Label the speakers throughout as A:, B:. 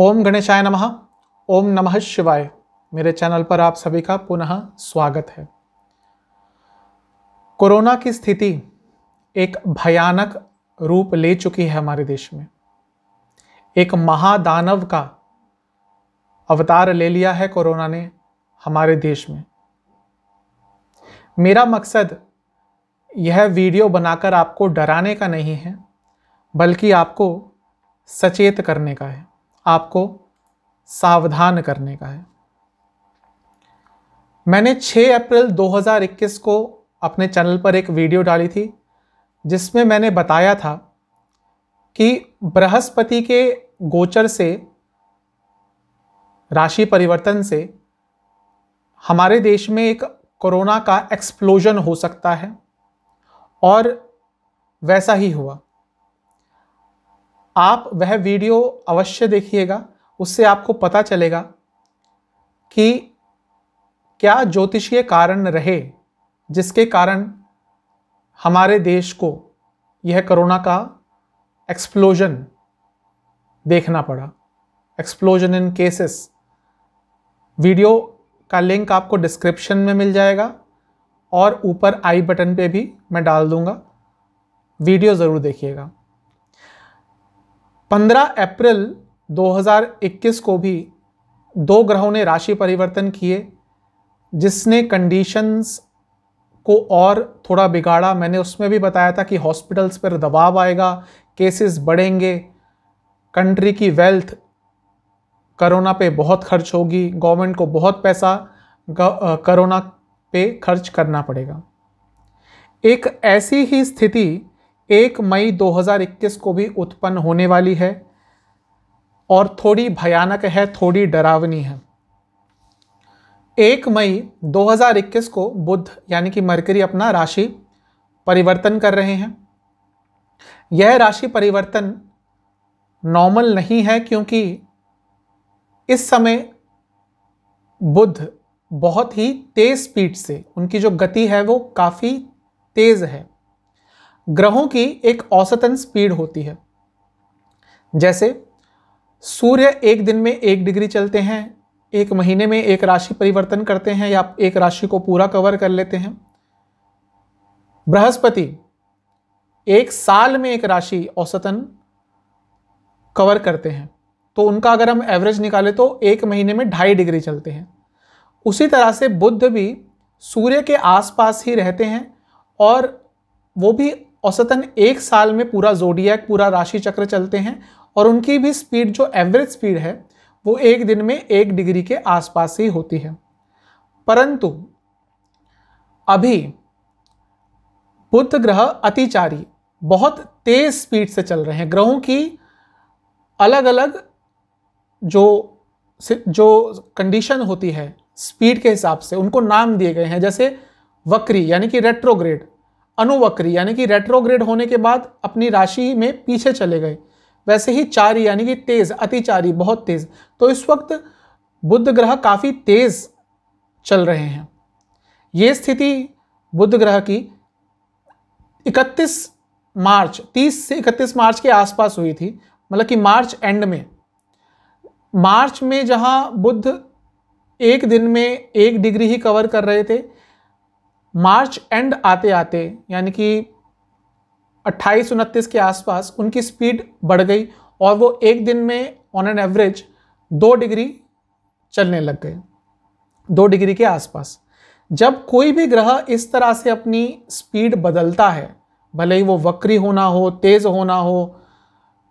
A: ओम गणेशाय नमः ओम नमः शिवाय मेरे चैनल पर आप सभी का पुनः स्वागत है कोरोना की स्थिति एक भयानक रूप ले चुकी है हमारे देश में एक महादानव का अवतार ले लिया है कोरोना ने हमारे देश में मेरा मकसद यह वीडियो बनाकर आपको डराने का नहीं है बल्कि आपको सचेत करने का है आपको सावधान करने का है मैंने 6 अप्रैल 2021 को अपने चैनल पर एक वीडियो डाली थी जिसमें मैंने बताया था कि बृहस्पति के गोचर से राशि परिवर्तन से हमारे देश में एक कोरोना का एक्सप्लोजन हो सकता है और वैसा ही हुआ आप वह वीडियो अवश्य देखिएगा उससे आपको पता चलेगा कि क्या ज्योतिषीय कारण रहे जिसके कारण हमारे देश को यह कोरोना का एक्सप्लोजन देखना पड़ा एक्सप्लोजन इन केसेस वीडियो का लिंक आपको डिस्क्रिप्शन में मिल जाएगा और ऊपर आई बटन पे भी मैं डाल दूंगा वीडियो ज़रूर देखिएगा 15 अप्रैल 2021 को भी दो ग्रहों ने राशि परिवर्तन किए जिसने कंडीशंस को और थोड़ा बिगाड़ा मैंने उसमें भी बताया था कि हॉस्पिटल्स पर दबाव आएगा केसेस बढ़ेंगे कंट्री की वेल्थ कोरोना पे बहुत खर्च होगी गवर्नमेंट को बहुत पैसा कोरोना पे खर्च करना पड़ेगा एक ऐसी ही स्थिति एक मई 2021 को भी उत्पन्न होने वाली है और थोड़ी भयानक है थोड़ी डरावनी है एक मई 2021 को बुद्ध यानी कि मरकरी अपना राशि परिवर्तन कर रहे हैं यह राशि परिवर्तन नॉर्मल नहीं है क्योंकि इस समय बुद्ध बहुत ही तेज़ स्पीड से उनकी जो गति है वो काफ़ी तेज़ है ग्रहों की एक औसतन स्पीड होती है जैसे सूर्य एक दिन में एक डिग्री चलते हैं एक महीने में एक राशि परिवर्तन करते हैं या एक राशि को पूरा कवर कर लेते हैं बृहस्पति एक साल में एक राशि औसतन कवर करते हैं तो उनका अगर हम एवरेज निकालें तो एक महीने में ढाई डिग्री चलते हैं उसी तरह से बुद्ध भी सूर्य के आसपास ही रहते हैं और वो भी औसतन एक साल में पूरा जोडियक पूरा राशि चक्र चलते हैं और उनकी भी स्पीड जो एवरेज स्पीड है वो एक दिन में एक डिग्री के आसपास ही होती है परंतु अभी बुध ग्रह अतिचारी बहुत तेज स्पीड से चल रहे हैं ग्रहों की अलग अलग जो जो कंडीशन होती है स्पीड के हिसाब से उनको नाम दिए गए हैं जैसे वक्री यानी कि रेट्रोग्रेड अनुवक्री यानी कि रेट्रोग्रेड होने के बाद अपनी राशि में पीछे चले गए वैसे ही चारी यानी कि तेज अतिचारी बहुत तेज तो इस वक्त बुद्ध ग्रह काफ़ी तेज चल रहे हैं ये स्थिति बुद्ध ग्रह की 31 मार्च 30 से 31 मार्च के आसपास हुई थी मतलब कि मार्च एंड में मार्च में जहां बुद्ध एक दिन में एक डिग्री ही कवर कर रहे थे मार्च एंड आते आते यानी कि अट्ठाईस उनतीस के आसपास उनकी स्पीड बढ़ गई और वो एक दिन में ऑन एन एवरेज दो डिग्री चलने लग गए दो डिग्री के आसपास जब कोई भी ग्रह इस तरह से अपनी स्पीड बदलता है भले ही वो वक्री होना हो तेज होना हो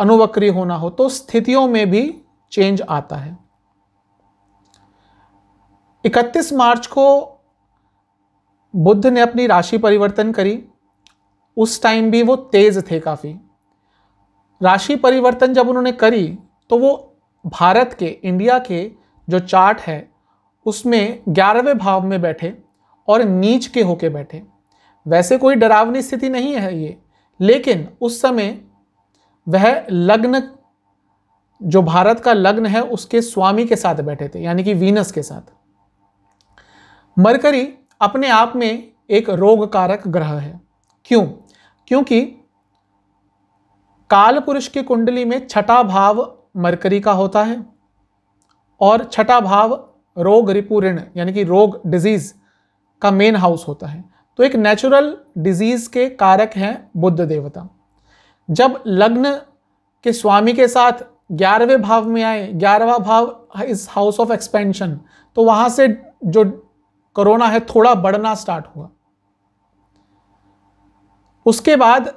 A: अनुवक्री होना हो तो स्थितियों में भी चेंज आता है 31 मार्च को बुद्ध ने अपनी राशि परिवर्तन करी उस टाइम भी वो तेज थे काफ़ी राशि परिवर्तन जब उन्होंने करी तो वो भारत के इंडिया के जो चार्ट है उसमें ग्यारहवें भाव में बैठे और नीच के होके बैठे वैसे कोई डरावनी स्थिति नहीं है ये लेकिन उस समय वह लग्न जो भारत का लग्न है उसके स्वामी के साथ बैठे थे यानी कि वीनस के साथ मरकरी अपने आप में एक रोग कारक ग्रह है क्यों क्योंकि काल पुरुष की कुंडली में छठा भाव मरकरी का होता है और छठा भाव रोग रिपूर्ण यानी कि रोग डिजीज का मेन हाउस होता है तो एक नेचुरल डिजीज के कारक हैं बुद्ध देवता जब लग्न के स्वामी के साथ ग्यारहवें भाव में आए ग्यारहवा भाव इज हाउस ऑफ एक्सपेंशन तो वहाँ से जो कोरोना है थोड़ा बढ़ना स्टार्ट हुआ उसके बाद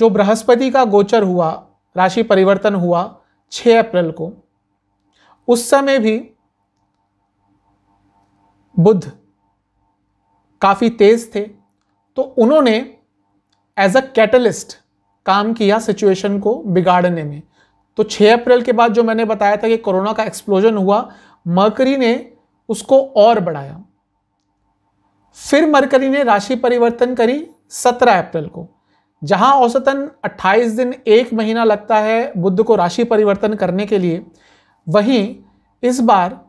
A: जो बृहस्पति का गोचर हुआ राशि परिवर्तन हुआ 6 अप्रैल को उस समय भी बुद्ध काफ़ी तेज थे तो उन्होंने एज अ कैटलिस्ट काम किया सिचुएशन को बिगाड़ने में तो 6 अप्रैल के बाद जो मैंने बताया था कि कोरोना का एक्सप्लोजन हुआ मकरी ने उसको और बढ़ाया फिर मरकरी ने राशि परिवर्तन करी 17 अप्रैल को जहां औसतन 28 दिन एक महीना लगता है बुद्ध को राशि परिवर्तन करने के लिए वहीं इस बार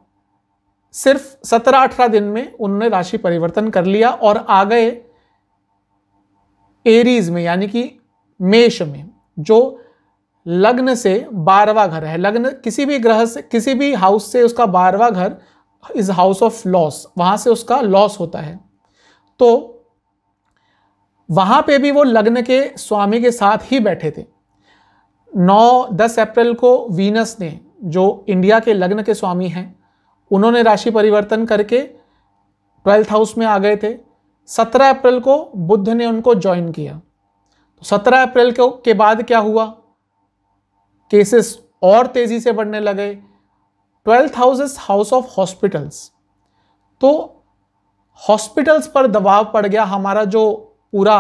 A: सिर्फ 17-18 दिन में उन्होंने राशि परिवर्तन कर लिया और आ गए एरीज में यानी कि मेष में जो लग्न से बारवा घर है लग्न किसी भी ग्रह से किसी भी हाउस से उसका बारहवा घर इज हाउस ऑफ लॉस वहाँ से उसका लॉस होता है तो वहाँ पे भी वो लग्न के स्वामी के साथ ही बैठे थे 9 10 अप्रैल को वीनस ने जो इंडिया के लग्न के स्वामी हैं उन्होंने राशि परिवर्तन करके ट्वेल्थ हाउस में आ गए थे 17 अप्रैल को बुद्ध ने उनको ज्वाइन किया तो 17 अप्रैल को के बाद क्या हुआ केसेस और तेज़ी से बढ़ने लगे twelfth house is house of hospitals तो हॉस्पिटल्स पर दबाव पड़ गया हमारा जो पूरा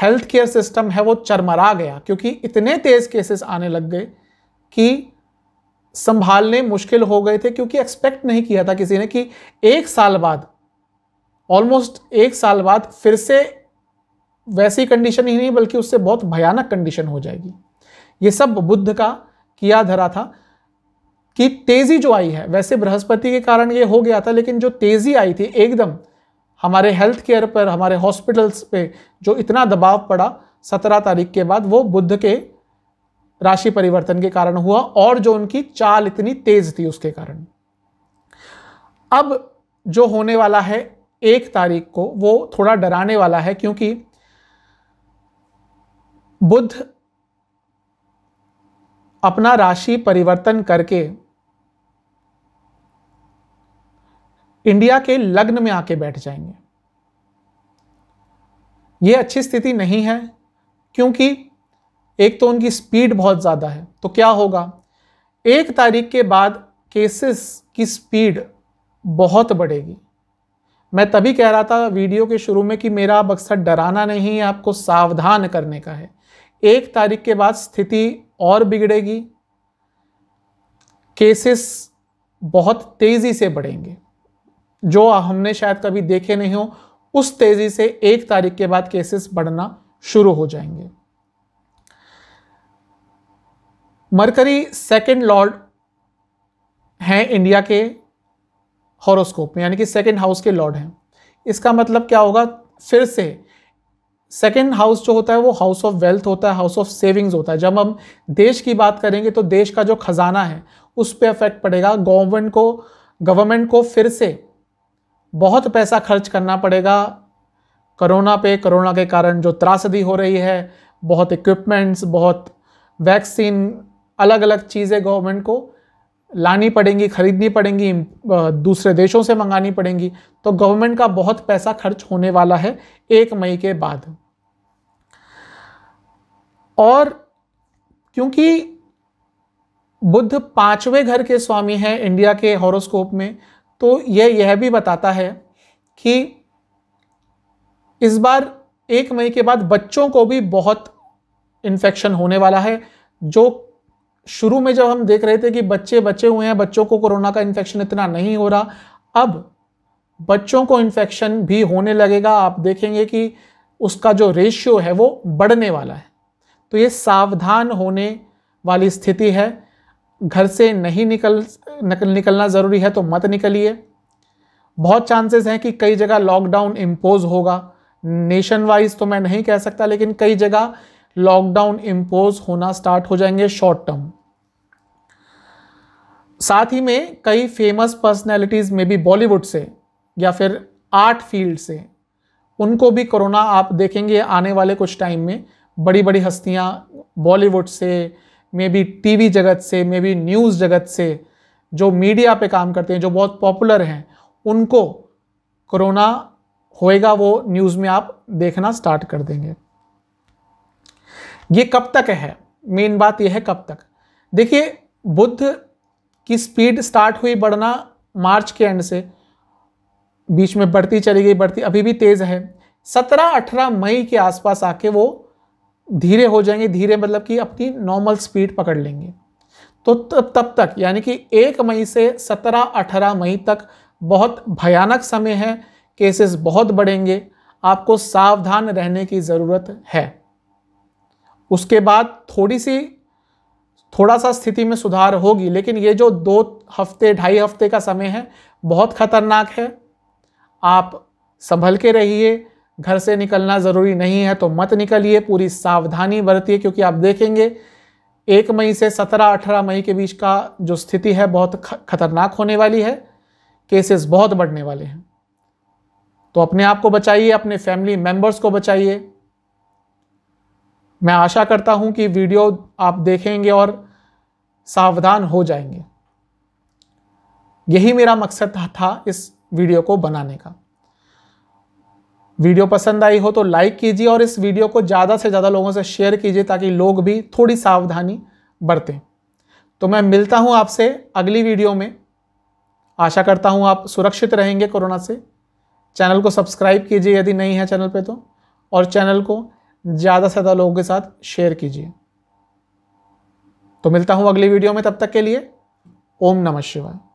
A: हेल्थ केयर सिस्टम है वो चरमरा गया क्योंकि इतने तेज़ केसेस आने लग गए कि संभालने मुश्किल हो गए थे क्योंकि एक्सपेक्ट नहीं किया था किसी ने कि एक साल बाद ऑलमोस्ट एक साल बाद फिर से वैसी कंडीशन ही नहीं बल्कि उससे बहुत भयानक कंडीशन हो जाएगी ये सब बुद्ध का किया धरा था कि तेजी जो आई है वैसे बृहस्पति के कारण ये हो गया था लेकिन जो तेजी आई थी एकदम हमारे हेल्थ केयर पर हमारे हॉस्पिटल्स पे जो इतना दबाव पड़ा सत्रह तारीख के बाद वो बुद्ध के राशि परिवर्तन के कारण हुआ और जो उनकी चाल इतनी तेज थी उसके कारण अब जो होने वाला है एक तारीख को वो थोड़ा डराने वाला है क्योंकि बुद्ध अपना राशि परिवर्तन करके इंडिया के लग्न में आके बैठ जाएंगे ये अच्छी स्थिति नहीं है क्योंकि एक तो उनकी स्पीड बहुत ज़्यादा है तो क्या होगा एक तारीख के बाद केसेस की स्पीड बहुत बढ़ेगी मैं तभी कह रहा था वीडियो के शुरू में कि मेरा मकसद डराना नहीं है आपको सावधान करने का है एक तारीख के बाद स्थिति और बिगड़ेगी केसेस बहुत तेज़ी से बढ़ेंगे जो हमने शायद कभी देखे नहीं हो उस तेजी से एक तारीख के बाद केसेस बढ़ना शुरू हो जाएंगे मरकरी सेकंड लॉर्ड हैं इंडिया के हॉरोस्कोप में यानी कि सेकंड हाउस के लॉर्ड हैं इसका मतलब क्या होगा फिर से सेकेंड हाउस जो होता है वो हाउस ऑफ वेल्थ होता है हाउस ऑफ सेविंग्स होता है जब हम देश की बात करेंगे तो देश का जो खजाना है उस पर इफेक्ट पड़ेगा गवर्नमेंट को गवर्नमेंट को फिर से बहुत पैसा खर्च करना पड़ेगा कोरोना पे कोरोना के कारण जो त्रासदी हो रही है बहुत इक्विपमेंट्स बहुत वैक्सीन अलग अलग चीज़ें गवर्नमेंट को लानी पड़ेंगी खरीदनी पड़ेंगी दूसरे देशों से मंगानी पड़ेंगी तो गवर्नमेंट का बहुत पैसा खर्च होने वाला है एक मई के बाद और क्योंकि बुद्ध पांचवें घर के स्वामी हैं इंडिया के हॉरोस्कोप में तो यह यह भी बताता है कि इस बार एक मई के बाद बच्चों को भी बहुत इन्फेक्शन होने वाला है जो शुरू में जब हम देख रहे थे कि बच्चे बचे हुए हैं बच्चों को कोरोना का इन्फेक्शन इतना नहीं हो रहा अब बच्चों को इन्फेक्शन भी होने लगेगा आप देखेंगे कि उसका जो रेशियो है वो बढ़ने वाला है तो ये सावधान होने वाली स्थिति है घर से नहीं निकल निकलना ज़रूरी है तो मत निकलिए बहुत चांसेस हैं कि कई जगह लॉकडाउन इम्पोज होगा नेशन वाइज तो मैं नहीं कह सकता लेकिन कई जगह लॉकडाउन इम्पोज होना स्टार्ट हो जाएंगे शॉर्ट टर्म साथ ही में कई फेमस पर्सनैलिटीज़ में भी बॉलीवुड से या फिर आर्ट फील्ड से उनको भी कोरोना आप देखेंगे आने वाले कुछ टाइम में बड़ी बड़ी हस्तियाँ बॉलीवुड से मे बी टीवी जगत से मे बी न्यूज़ जगत से जो मीडिया पे काम करते हैं जो बहुत पॉपुलर हैं उनको कोरोना होएगा वो न्यूज़ में आप देखना स्टार्ट कर देंगे ये कब तक है मेन बात यह है कब तक देखिए बुद्ध की स्पीड स्टार्ट हुई बढ़ना मार्च के एंड से बीच में बढ़ती चली गई बढ़ती अभी भी तेज़ है सत्रह अठारह मई के आसपास आके वो धीरे हो जाएंगे धीरे मतलब कि अपनी नॉर्मल स्पीड पकड़ लेंगे तो तब तब तक यानी कि एक मई से सत्रह अठारह मई तक बहुत भयानक समय है केसेस बहुत बढ़ेंगे आपको सावधान रहने की ज़रूरत है उसके बाद थोड़ी सी थोड़ा सा स्थिति में सुधार होगी लेकिन ये जो दो हफ्ते ढाई हफ्ते का समय है बहुत खतरनाक है आप संभल के रहिए घर से निकलना ज़रूरी नहीं है तो मत निकलिए पूरी सावधानी बरतिए क्योंकि आप देखेंगे एक मई से सत्रह अठारह मई के बीच का जो स्थिति है बहुत खतरनाक होने वाली है केसेस बहुत बढ़ने वाले हैं तो अपने आप को बचाइए अपने फैमिली मेम्बर्स को बचाइए मैं आशा करता हूं कि वीडियो आप देखेंगे और सावधान हो जाएंगे यही मेरा मकसद था इस वीडियो को बनाने का वीडियो पसंद आई हो तो लाइक कीजिए और इस वीडियो को ज़्यादा से ज़्यादा लोगों से शेयर कीजिए ताकि लोग भी थोड़ी सावधानी बरतें तो मैं मिलता हूँ आपसे अगली वीडियो में आशा करता हूँ आप सुरक्षित रहेंगे कोरोना से चैनल को सब्सक्राइब कीजिए यदि नहीं है चैनल पे तो और चैनल को ज़्यादा से ज़्यादा लोगों के साथ शेयर कीजिए तो मिलता हूँ अगली वीडियो में तब तक के लिए ओम नमः शिवाय